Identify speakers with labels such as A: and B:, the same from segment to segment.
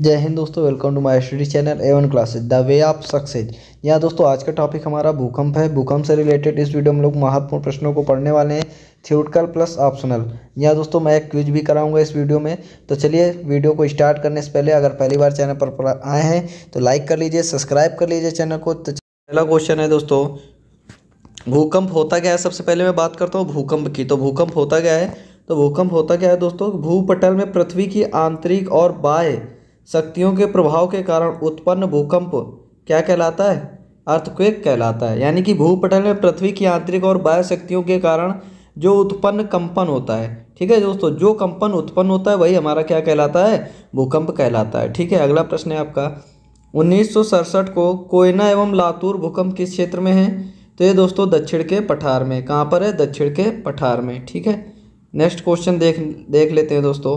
A: जय हिंद दोस्तों welcome to my study channel A one classes the way of success यहाँ दोस्तों आज का टॉपिक हमारा भूकंप है भूकंप से रिलेटेड इस वीडियो में लोग महत्वपूर्ण प्रश्नों को पढ़ने वाले हैं थ्योरटिकल प्लस ऑप्शनल यहाँ दोस्तों मैं एक क्विज भी कराऊंगा इस वीडियो में तो चलिए वीडियो को स्टार्ट करने से पहले अगर पहली बार चैनल पर आए हैं तो लाइक कर लीजिए सब्सक्राइब कर लीजिए चैनल को तो पहला क्वेश्चन है दोस्तों भूकंप होता क्या है सबसे पहले मैं बात करता हूँ भूकंप की तो भूकंप होता क्या है तो भूकंप होता क्या है दोस्तों भूपटल में पृथ्वी की आंतरिक और बाह्य शक्तियों के प्रभाव के कारण उत्पन्न भूकंप क्या कहलाता है अर्थक्वेक कहलाता है यानी कि भूपटल में पृथ्वी की आंतरिक और बाह्य शक्तियों के कारण जो उत्पन्न कंपन होता है ठीक है दोस्तों जो कंपन उत्पन्न होता है वही हमारा क्या कहलाता है भूकंप कहलाता है ठीक है अगला प्रश्न है आपका उन्नीस को कोयना एवं लातूर भूकंप किस क्षेत्र में है तो ये दोस्तों दक्षिण के पठार में कहाँ पर है दक्षिण के पठार में ठीक है नेक्स्ट क्वेश्चन देख देख लेते हैं दोस्तों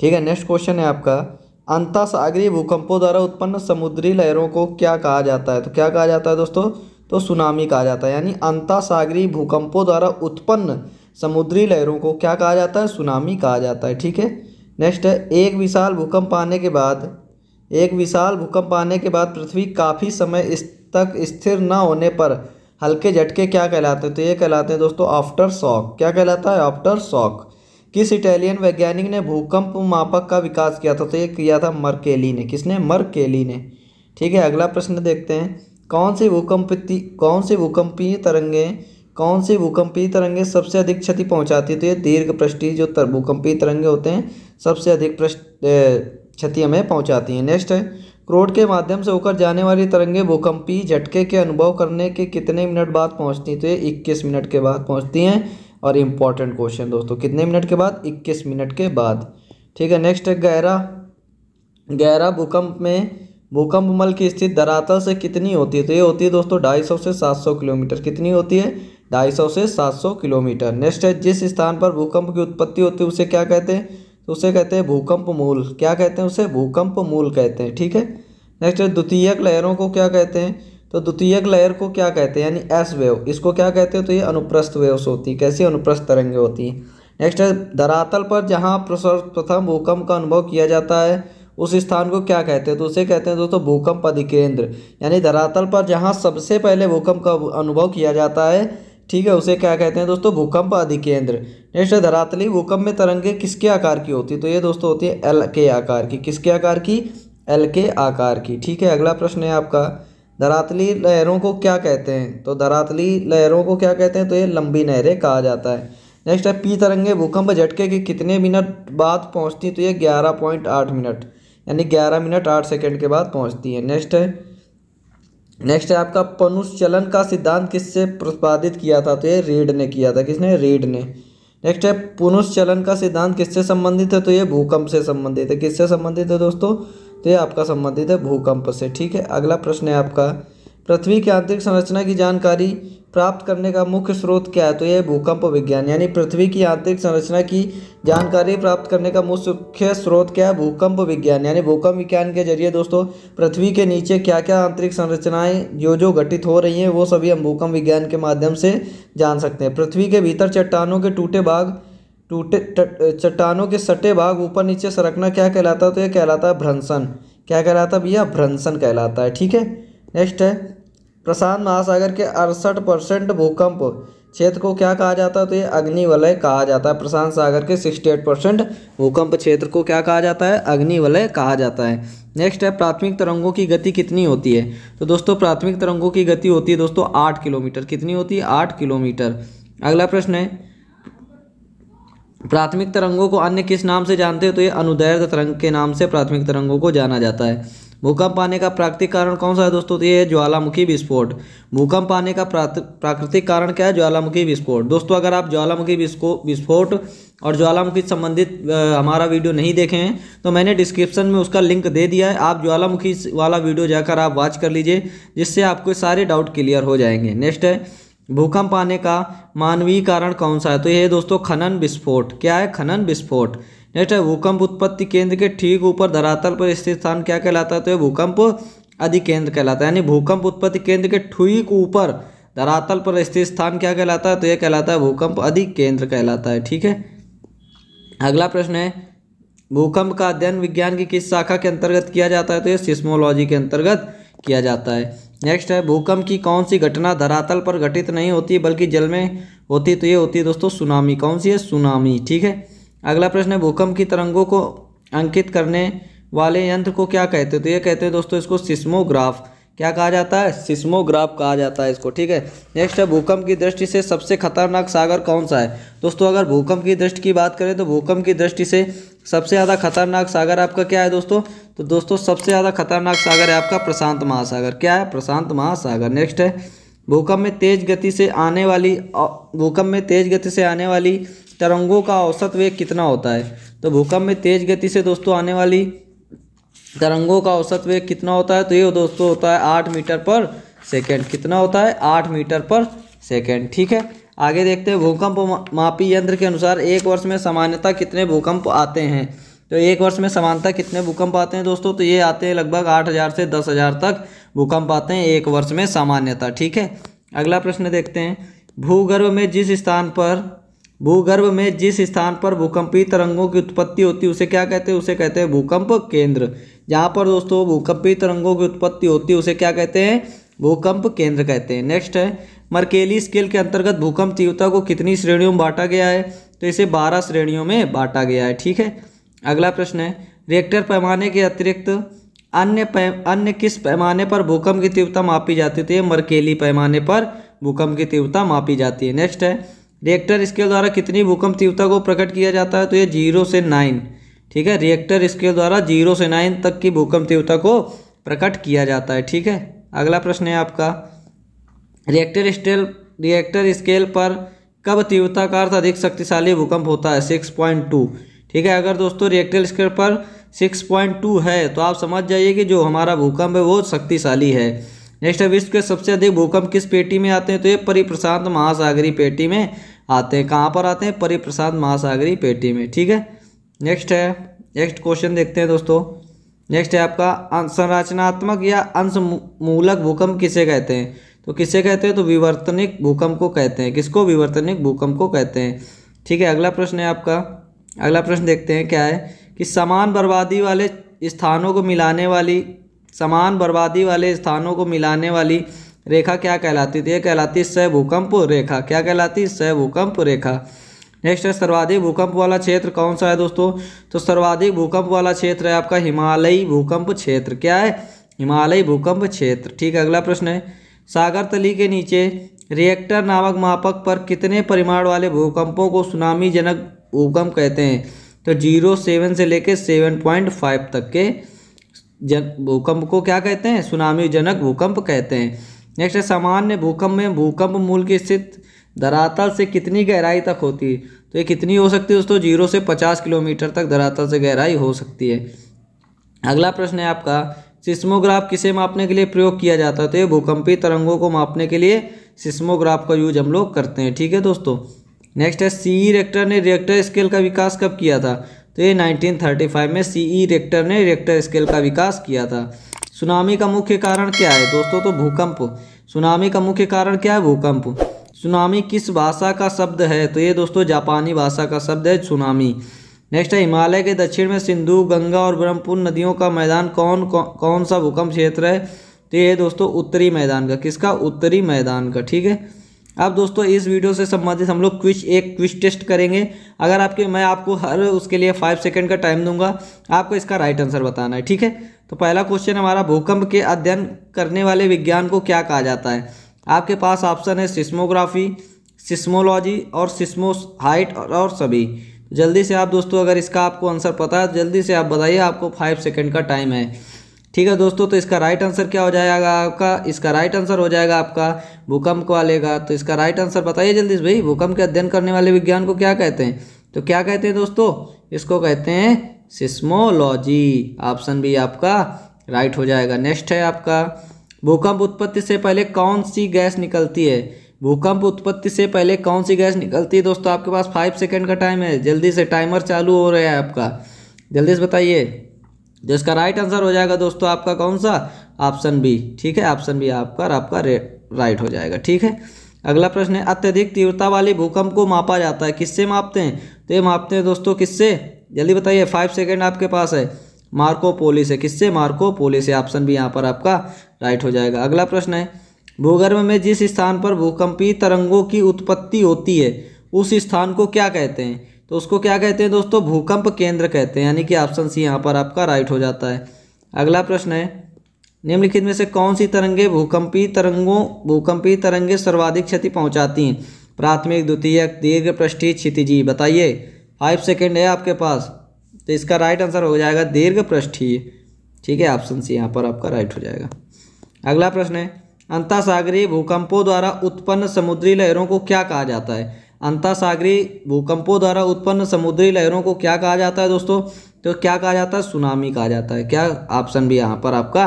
A: ठीक है नेक्स्ट क्वेश्चन है आपका अंतासागरी भूकंपों द्वारा उत्पन्न समुद्री लहरों को क्या कहा जाता है तो क्या कहा जाता है दोस्तों तो सुनामी कहा जाता है यानी अंतासागरी भूकंपों द्वारा उत्पन्न समुद्री लहरों को क्या कहा जाता है सुनामी कहा जाता है ठीक है नेक्स्ट है एक विशाल भूकंप आने के बाद एक विशाल भूकंप आने के बाद पृथ्वी काफ़ी समय इस तक स्थिर न होने पर हल्के झटके क्या कहलाते हैं तो ये कहलाते हैं दोस्तों आफ्टर शॉक क्या कहलाता है आफ्टर शॉक किस इटालियन वैज्ञानिक ने भूकंप मापक का विकास किया था तो ये किया था मरकेली ने किसने मरकेली ने ठीक है अगला प्रश्न देखते हैं कौन सी भूकंप कौन सी भूकंपीय तरंगे कौन सी भूकंपीय तरंगे सबसे अधिक क्षति पहुंचाती है तो ये दीर्घ पृष्ठीय जो तर भूकंपीय तरंगे होते हैं सबसे अधिक क्षति हमें पहुंचाती हैं नेक्स्ट है क्रोड के माध्यम से होकर जाने वाली तरंगे भूकंपीय झटके के अनुभव करने के कितने मिनट बाद पहुंचती हैं तो ये 21 मिनट के बाद पहुंचती हैं और इम्पॉर्टेंट क्वेश्चन दोस्तों कितने मिनट के बाद इक्कीस मिनट के बाद ठीक है नेक्स्ट है गहरा गहरा भूकंप में भूकंप मल की स्थिति धरातल से कितनी होती है तो ये होती है दोस्तों ढाई सौ से सात सौ किलोमीटर कितनी होती है ढाई सौ से सात सौ किलोमीटर नेक्स्ट है जिस स्थान पर भूकंप की उत्पत्ति होती है उसे क्या कहते हैं तो उसे कहते हैं भूकंप मूल क्या कहते हैं उसे भूकंप मूल कहते हैं ठीक है नेक्स्ट है द्वितीयक लहरों को क्या कहते हैं तो द्वितीयक लहर को क्या कहते हैं यानी एस वेव इसको क्या कहते हैं तो ये अनुप्रस्थ वेव्स होती है कैसी अनुप्रस्थ तरंगे होती हैं नेक्स्ट है धरातल पर जहाँ प्रथम भूकंप का अनुभव किया जाता है उस स्थान को क्या कहते हैं तो उसे कहते हैं दोस्तों भूकंप अधिकेंद्र यानी धरातल पर जहाँ सबसे पहले भूकंप का अनुभव किया जाता है ठीक है उसे क्या कहते हैं दोस्तों भूकंप अधिकेंद्र नेक्स्ट है धरातली भूकंप में तरंगे किसके आकार की होती है तो ये दोस्तों होती है एल के आकार की किसके आकार की एल के आकार की ठीक है अगला प्रश्न है आपका धरातली लहरों को क्या कहते हैं तो धरातली लहरों को क्या कहते हैं तो ये लंबी नहरें कहा जाता है नेक्स्ट है पी तरंगे भूकंप झटके के कितने मिनट बाद पहुंचती तो ये ग्यारह पॉइंट आठ मिनट यानी ग्यारह मिनट आठ सेकेंड के बाद पहुंचती है नेक्स्ट है नेक्स्ट है आपका पनुश्चलन का सिद्धांत किससे प्रतिपादित किया था तो ये रीड ने किया था किसने रीड ने नेक्स्ट है पुनुश्चलन का सिद्धांत किससे संबंधित है तो ये भूकंप से संबंधित है किससे संबंधित है दोस्तों तो ये आपका संबंधित है भूकंप से ठीक है अगला प्रश्न है आपका पृथ्वी की आंतरिक संरचना की जानकारी प्राप्त करने का मुख्य स्रोत क्या है तो यह भूकंप विज्ञान यानी पृथ्वी की आंतरिक संरचना की जानकारी प्राप्त करने का मुख्य स्रोत क्या है भूकंप विज्ञान यानी भूकंप विज्ञान के जरिए दोस्तों पृथ्वी के नीचे क्या क्या आंतरिक संरचनाएं जो जो घटित हो रही हैं वो सभी हम भूकंप विज्ञान के माध्यम से जान सकते हैं पृथ्वी के भीतर चट्टानों के टूटे भाग टूटे चट्टानों के सटे भाग ऊपर नीचे सरकना क्या कहलाता है तो यह कहलाता है भ्रंसन क्या कहलाता है भैया भ्रंसन कहलाता है ठीक है नेक्स्ट है प्रशांत महासागर के अड़सठ परसेंट भूकंप क्षेत्र को क्या कहा जाता है तो ये अग्निवलय कहा जाता है प्रशांत सागर के सिक्सटी एट परसेंट भूकंप क्षेत्र को क्या कहा जाता है अग्निवलय कहा जाता है नेक्स्ट है प्राथमिक तरंगों की गति कितनी होती है तो दोस्तों प्राथमिक तरंगों की गति होती है दोस्तों आठ किलोमीटर कितनी होती है आठ किलोमीटर अगला प्रश्न है प्राथमिक तरंगों को अन्य किस नाम से जानते हो तो ये अनुदैर्घ तरंग के नाम से प्राथमिक तरंगों को जाना जाता है भूकंप आने का प्राकृतिक कारण कौन सा है दोस्तों तो ये है ज्वालामुखी विस्फोट भूकंप आने का प्राकृतिक कारण क्या है ज्वालामुखी विस्फोट दोस्तों अगर आप ज्वालामुखी विस्फोट और ज्वालामुखी संबंधित हमारा वीडियो नहीं देखे हैं तो मैंने डिस्क्रिप्शन में उसका लिंक दे दिया है आप ज्वालामुखी वाला वीडियो जाकर आप वॉच कर लीजिए जिससे आपके सारे डाउट क्लियर हो जाएंगे नेक्स्ट है भूकंप आने का मानवीय कारण कौन सा है तो ये दोस्तों खनन विस्फोट क्या है खनन विस्फोट नेक्स्ट है भूकंप उत्पत्ति केंद्र के ठीक ऊपर धरातल पर स्थित स्थान क्या कहलाता है तो ये भूकंप अधिकेंद्र कहलाता है यानी भूकंप उत्पत्ति केंद्र के ठीक ऊपर धरातल पर स्थित स्थान क्या कहलाता है तो यह कहलाता है भूकंप अधिकेंद्र कहलाता है ठीक है अगला प्रश्न है भूकंप का अध्ययन विज्ञान की किस शाखा के अंतर्गत किया जाता है तो यह सिस्मोलॉजी के अंतर्गत किया जाता है नेक्स्ट है भूकंप की कौन सी घटना धरातल पर घटित नहीं होती बल्कि जल में होती तो ये होती है दोस्तों सुनामी कौन सी है सुनामी ठीक है अगला प्रश्न है भूकंप की तरंगों को अंकित करने वाले यंत्र को क्या कहते हैं तो ये कहते हैं दोस्तों इसको सिस्मोग्राफ क्या कहा जाता है सिस्मोग्राफ कहा जाता है इसको ठीक है नेक्स्ट है भूकंप की दृष्टि से सबसे खतरनाक सागर कौन सा है दोस्तों अगर भूकंप की दृष्टि की बात करें तो भूकंप की दृष्टि से सबसे ज़्यादा खतरनाक सागर आपका क्या है दोस्तों तो दोस्तों सबसे ज़्यादा खतरनाक सागर है आपका प्रशांत महासागर क्या है प्रशांत महासागर नेक्स्ट है भूकंप में तेज गति से आने वाली भूकंप में तेज गति से आने वाली तरंगों का औसत वेग कितना होता है तो भूकंप में तेज गति से दोस्तों आने वाली तरंगों का औसत वेग कितना होता है तो ये दोस्तों होता है आठ मीटर पर सेकेंड कितना होता है आठ मीटर पर सेकेंड ठीक है आगे देखते हैं भूकंप मापी यंत्र के अनुसार एक वर्ष में सामान्यता कितने भूकंप आते हैं तो एक वर्ष में समानता कितने भूकंप आते हैं दोस्तों तो ये आते हैं लगभग आठ हज़ार से दस हज़ार तक भूकंप आते हैं एक वर्ष में सामान्यता ठीक है अगला प्रश्न देखते हैं भूगर्भ में जिस स्थान पर भूगर्भ में जिस स्थान पर भूकंपीय तरंगों की उत्पत्ति होती है उसे क्या कहते हैं उसे कहते हैं भूकंप केंद्र जहाँ पर दोस्तों भूकंपीय तरंगों की उत्पत्ति होती है उसे क्या कहते हैं भूकंप केंद्र कहते हैं नेक्स्ट है मरकेली स्केल के अंतर्गत भूकंप तीव्रता को कितनी श्रेणियों में बांटा गया है तो इसे बारह श्रेणियों में बांटा गया है ठीक है अगला प्रश्न है रिएक्टर पैमाने के अतिरिक्त अन्य अन्य किस पैमाने पर भूकंप की तीव्रता मापी जाती थी मरकेली पैमाने पर भूकंप की तीव्रता मापी जाती है नेक्स्ट है रिएक्टर स्केल द्वारा कितनी भूकंप तीव्रता को प्रकट किया जाता है तो ये जीरो से नाइन ठीक है रिएक्टर स्केल द्वारा जीरो से नाइन तक की भूकंप तीव्रता को प्रकट किया जाता है ठीक है अगला प्रश्न है आपका रिएक्टर स्टेल रिएक्टर स्केल पर कब तीव्रता का अर्थ अधिक शक्तिशाली भूकंप होता है सिक्स पॉइंट टू ठीक है अगर दोस्तों रिएक्टर स्केल पर 6.2 है तो आप समझ जाइए कि जो हमारा भूकंप है वो शक्तिशाली है नेक्स्ट है विश्व के सबसे अधिक भूकंप किस पेटी में आते हैं तो ये परिप्रशांत महासागरी पेटी में आते हैं कहाँ पर आते हैं परिप्रशांत महासागरी पेटी में ठीक है नेक्स्ट है नेक्स्ट क्वेश्चन देखते हैं दोस्तों नेक्स्ट है आपका संरचनात्मक या अंश मूलक भूकंप किसे कहते हैं तो किसे कहते हैं तो विवर्तनिक भूकंप को कहते हैं किसको विवर्तनिक भूकंप को कहते हैं ठीक है अगला प्रश्न है आपका अगला प्रश्न देखते हैं क्या है कि समान बर्बादी वाले स्थानों को मिलाने वाली समान बर्बादी वाले स्थानों को मिलाने वाली रेखा क्या कहलाती थी तो कहलाती सह भूकंप रेखा क्या कहलाती सह भूकंप रेखा नेक्स्ट है सर्वाधिक भूकंप वाला क्षेत्र कौन सा है दोस्तों तो सर्वाधिक भूकंप वाला क्षेत्र है आपका हिमालयी भूकंप क्षेत्र क्या है हिमालयी भूकंप क्षेत्र ठीक है अगला प्रश्न है सागर तली के नीचे रिएक्टर नामक मापक पर कितने परिमाण वाले भूकंपों को सुनामी जनक उगम कहते हैं तो जीरो सेवन से लेकर सेवन पॉइंट फाइव तक के जन भूकंप को क्या कहते हैं सुनामी जनक भूकंप कहते हैं नेक्स्ट है सामान्य भूकंप में भूकंप मूल की स्थित धरातल से कितनी गहराई तक होती है तो ये कितनी हो सकती है दोस्तों जीरो से पचास किलोमीटर तक धरातल से गहराई हो सकती है अगला प्रश्न है आपका सिस्मोग्राफ किसे मापने के लिए प्रयोग किया जाता है तो ये भूकंपी तरंगों को मापने के लिए सिस्मोग्राफ का यूज हम लोग करते हैं ठीक है दोस्तों नेक्स्ट है सी ई रेक्टर ने रिएक्टर स्केल का विकास कब किया था तो ये 1935 में सी ई रेक्टर ने रिएक्टर स्केल का विकास किया था सुनामी का मुख्य कारण क्या है दोस्तों तो भूकंप सुनामी का मुख्य कारण क्या है भूकंप सुनामी किस भाषा का शब्द है तो ये दोस्तों जापानी भाषा का शब्द है सुनामी नेक्स्ट है हिमालय के दक्षिण में सिंधु गंगा और ब्रह्मपुर नदियों का मैदान कौन कौन सा भूकंप क्षेत्र है तो ये दोस्तों उत्तरी मैदान का किसका उत्तरी मैदान का ठीक है अब दोस्तों इस वीडियो से संबंधित हम लोग क्विच एक क्विच टेस्ट करेंगे अगर आपके मैं आपको हर उसके लिए फाइव सेकेंड का टाइम दूंगा आपको इसका राइट आंसर बताना है ठीक है तो पहला क्वेश्चन हमारा भूकंप के अध्ययन करने वाले विज्ञान को क्या कहा जाता है आपके पास ऑप्शन है सिस्मोग्राफी सिस्मोलॉजी और सिस्मो हाइट और सभी जल्दी से आप दोस्तों अगर इसका आपको आंसर पता है जल्दी से आप बताइए आपको फाइव सेकेंड का टाइम है ठीक है दोस्तों तो इसका राइट आंसर क्या हो जाएगा आपका इसका राइट आंसर हो जाएगा आपका भूकंप वाले का तो इसका राइट आंसर बताइए जल्दी से भाई भूकंप के अध्ययन करने वाले विज्ञान को क्या कहते हैं तो क्या कहते हैं दोस्तों इसको कहते हैं सिस्मोलॉजी ऑप्शन भी आपका राइट हो जाएगा नेक्स्ट है आपका भूकंप उत्पत्ति से पहले कौन सी गैस निकलती है भूकंप उत्पत्ति से पहले कौन सी गैस निकलती है दोस्तों आपके पास फाइव सेकेंड का टाइम है जल्दी से टाइमर चालू हो रहा है आपका जल्दी से बताइए तो इसका राइट आंसर हो जाएगा दोस्तों आपका कौन सा ऑप्शन बी ठीक है ऑप्शन बी आपका आपका राइट हो जाएगा ठीक है अगला प्रश्न है अत्यधिक तीव्रता वाले भूकंप को मापा जाता है किससे मापते हैं तो ये मापते हैं दोस्तों किससे जल्दी बताइए फाइव सेकेंड आपके पास है मार्को पोलिस है किससे मार्को पोलिस है ऑप्शन भी यहाँ पर आपका राइट हो जाएगा अगला प्रश्न है भूगर्भ में जिस स्थान पर भूकंपीय तरंगों की उत्पत्ति होती है उस स्थान को क्या कहते हैं तो उसको क्या कहते हैं दोस्तों भूकंप केंद्र कहते हैं यानी कि ऑप्शन सी यहाँ पर आपका राइट हो जाता है अगला प्रश्न है निम्नलिखित में से कौन सी तरंगे भूकंपी तरंगों भूकंपी तरंगे सर्वाधिक क्षति पहुँचाती हैं प्राथमिक द्वितीयक दीर्घ पृष्ठी क्षितिजी बताइए फाइव सेकेंड है आपके पास तो इसका राइट आंसर हो जाएगा दीर्घ पृष्ठीय ठीक है ऑप्शन सी यहाँ पर आपका राइट हो जाएगा अगला प्रश्न है अंतासागरी भूकंपों द्वारा उत्पन्न समुद्री लहरों को क्या कहा जाता है अंतासागरी भूकंपों द्वारा उत्पन्न समुद्री लहरों को क्या कहा जाता है दोस्तों तो क्या कहा जाता है सुनामी कहा जाता है क्या ऑप्शन भी यहाँ पर आपका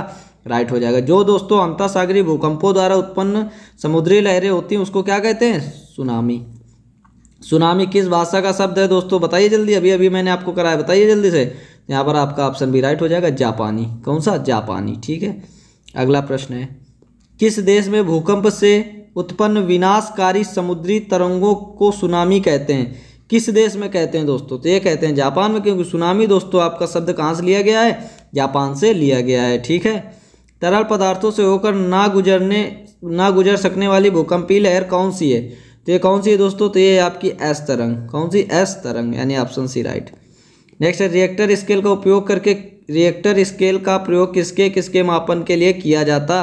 A: राइट हो जाएगा जो दोस्तों अंतासागरी भूकंपों द्वारा उत्पन्न समुद्री लहरें होती हैं उसको क्या कहते हैं सुनामी सुनामी किस भाषा का शब्द है दोस्तों बताइए जल्दी अभी अभी मैंने आपको कराया बताइए जल्दी से यहाँ पर आपका ऑप्शन भी राइट हो जाएगा जापानी कौन सा जापानी ठीक है अगला प्रश्न है किस देश में भूकंप से उत्पन्न विनाशकारी समुद्री तरंगों को सुनामी कहते हैं किस देश में कहते हैं दोस्तों तो ये कहते हैं जापान में क्योंकि सुनामी दोस्तों आपका शब्द कहाँ से लिया गया है जापान से लिया गया है ठीक है तरल पदार्थों से होकर ना गुजरने ना गुजर सकने वाली भूकंपी लहर कौन सी है तो ये कौन सी है दोस्तों तो ये आपकी एस तरंग कौन सी एस तरंग यानी ऑप्शन सी राइट नेक्स्ट है रिएक्टर स्केल का उपयोग करके रिएक्टर स्केल का प्रयोग किसके किसके मापन के लिए किया जाता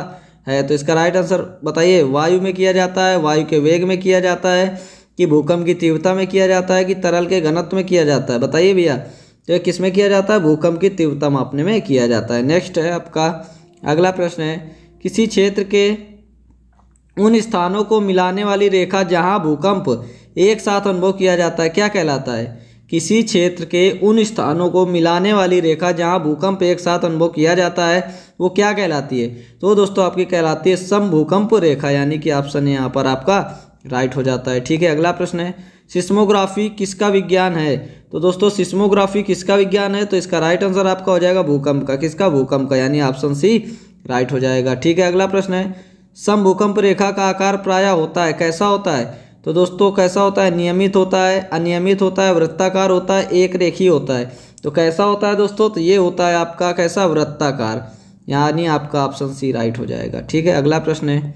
A: है तो इसका राइट आंसर बताइए वायु में किया जाता है वायु के वेग में किया जाता है कि भूकंप की तीव्रता में किया जाता है कि तरल के घनत्व में किया जाता है बताइए भैया तो किस में किया जाता है भूकंप की तीव्रता मापने में किया जाता है नेक्स्ट है आपका अगला प्रश्न है किसी क्षेत्र के उन स्थानों को मिलाने वाली रेखा जहाँ भूकंप एक साथ अनुभव किया जाता है क्या कहलाता है किसी क्षेत्र के उन स्थानों को मिलाने वाली रेखा जहां भूकंप एक साथ अनुभव किया जाता है वो क्या कहलाती है तो दोस्तों आपकी कहलाती है समभूकंप रेखा यानी कि ऑप्शन यहाँ पर आपका राइट हो जाता है ठीक है अगला प्रश्न है सिस्मोग्राफी किसका विज्ञान है तो दोस्तों सिस्मोग्राफी किसका विज्ञान है तो इसका राइट आंसर आपका हो जाएगा भूकंप का किसका भूकंप का यानी ऑप्शन सी राइट हो जाएगा ठीक है अगला प्रश्न है सम भूकंप रेखा का आकार प्राय होता है कैसा होता है तो दोस्तों कैसा होता है नियमित होता है अनियमित होता है वृत्ताकार होता है एक रेखी होता है तो कैसा होता है दोस्तों तो ये होता है आपका कैसा वृत्ताकार यानी आपका ऑप्शन सी राइट हो जाएगा ठीक है अगला प्रश्न है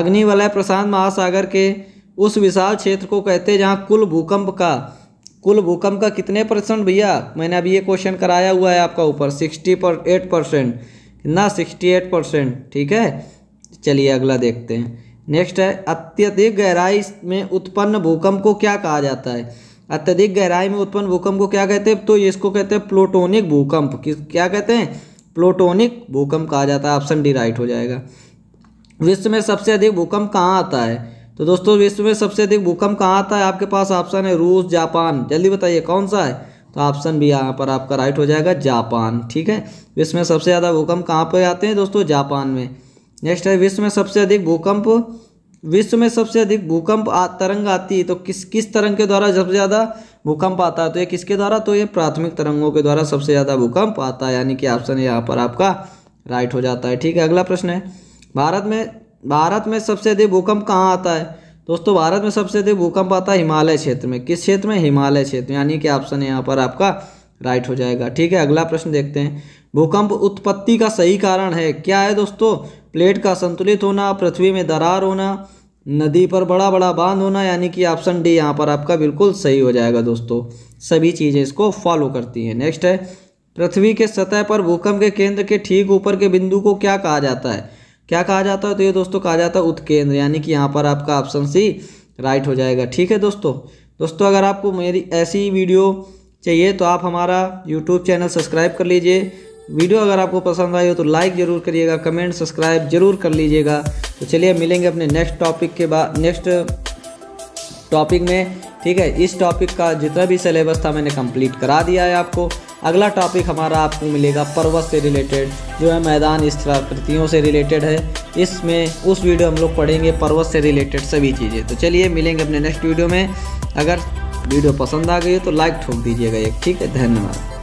A: अग्निवलय प्रशांत महासागर के उस विशाल क्षेत्र को कहते हैं जहाँ कुल भूकंप का कुल भूकंप का कितने परसेंट भैया मैंने अभी ये क्वेश्चन कराया हुआ है आपका ऊपर सिक्सटी पर एट परसेंट ना सिक्सटी एट परसेंट ठीक है चलिए अगला देखते हैं नेक्स्ट है अत्यधिक गहराई में उत्पन्न भूकंप को क्या कहा जाता है अत्यधिक गहराई में उत्पन्न भूकंप को क्या कहते हैं तो इसको कहते हैं प्लोटोनिक भूकंप क्या कहते हैं प्लोटोनिक भूकंप कहा जाता है ऑप्शन डी राइट हो जाएगा विश्व में सबसे अधिक भूकंप कहाँ आता है तो दोस्तों विश्व में सबसे अधिक भूकंप कहाँ आता है आपके पास ऑप्शन है रूस जापान जल्दी बताइए कौन सा है तो ऑप्शन भी यहाँ पर आपका राइट हो जाएगा जापान ठीक है विश्व में सबसे ज़्यादा भूकंप कहाँ पर आते हैं दोस्तों जापान में नेक्स्ट है विश्व में सबसे अधिक भूकंप विश्व में सबसे अधिक भूकंप तरंग आती है तो किस किस तरंग के द्वारा सबसे ज़्यादा भूकंप आता है तो ये किसके द्वारा तो ये प्राथमिक तरंगों के द्वारा सबसे ज़्यादा भूकंप आता है यानी कि ऑप्शन यहाँ पर आपका राइट हो जाता है ठीक है अगला प्रश्न है भारत में भारत में सबसे अधिक भूकंप कहाँ आता है दोस्तों भारत में सबसे अधिक भूकंप आता है हिमालय क्षेत्र में किस क्षेत्र में हिमालय क्षेत्र यानी कि ऑप्शन यहाँ पर आपका राइट हो जाएगा ठीक है अगला प्रश्न देखते हैं भूकंप उत्पत्ति का सही कारण है क्या है दोस्तों प्लेट का संतुलित होना पृथ्वी में दरार होना नदी पर बड़ा बड़ा बांध होना यानी कि ऑप्शन डी यहाँ पर आपका बिल्कुल सही हो जाएगा दोस्तों सभी चीज़ें इसको फॉलो करती हैं नेक्स्ट है पृथ्वी के सतह पर भूकंप के केंद्र के ठीक ऊपर के बिंदु को क्या कहा जाता है क्या कहा जाता है तो ये दोस्तों कहा जाता है उत्केंद्र यानी कि यहाँ पर आपका ऑप्शन सी राइट हो जाएगा ठीक है दोस्तों दोस्तों अगर आपको मेरी ऐसी वीडियो चाहिए तो आप हमारा यूट्यूब चैनल सब्सक्राइब कर लीजिए वीडियो अगर आपको पसंद आई हो तो लाइक ज़रूर करिएगा कमेंट सब्सक्राइब जरूर कर लीजिएगा तो चलिए मिलेंगे अपने नेक्स्ट टॉपिक के बाद नेक्स्ट टॉपिक में ठीक है इस टॉपिक का जितना भी सिलेबस था मैंने कंप्लीट करा दिया है आपको अगला टॉपिक हमारा आपको मिलेगा पर्वत से रिलेटेड जो है मैदान स्थलाकृतियों से रिलेटेड है इसमें उस वीडियो हम लोग पढ़ेंगे पर्वत से रिलेटेड सभी चीज़ें तो चलिए मिलेंगे अपने नेक्स्ट वीडियो में अगर वीडियो पसंद आ गई तो लाइक ठोक दीजिएगा एक ठीक है धन्यवाद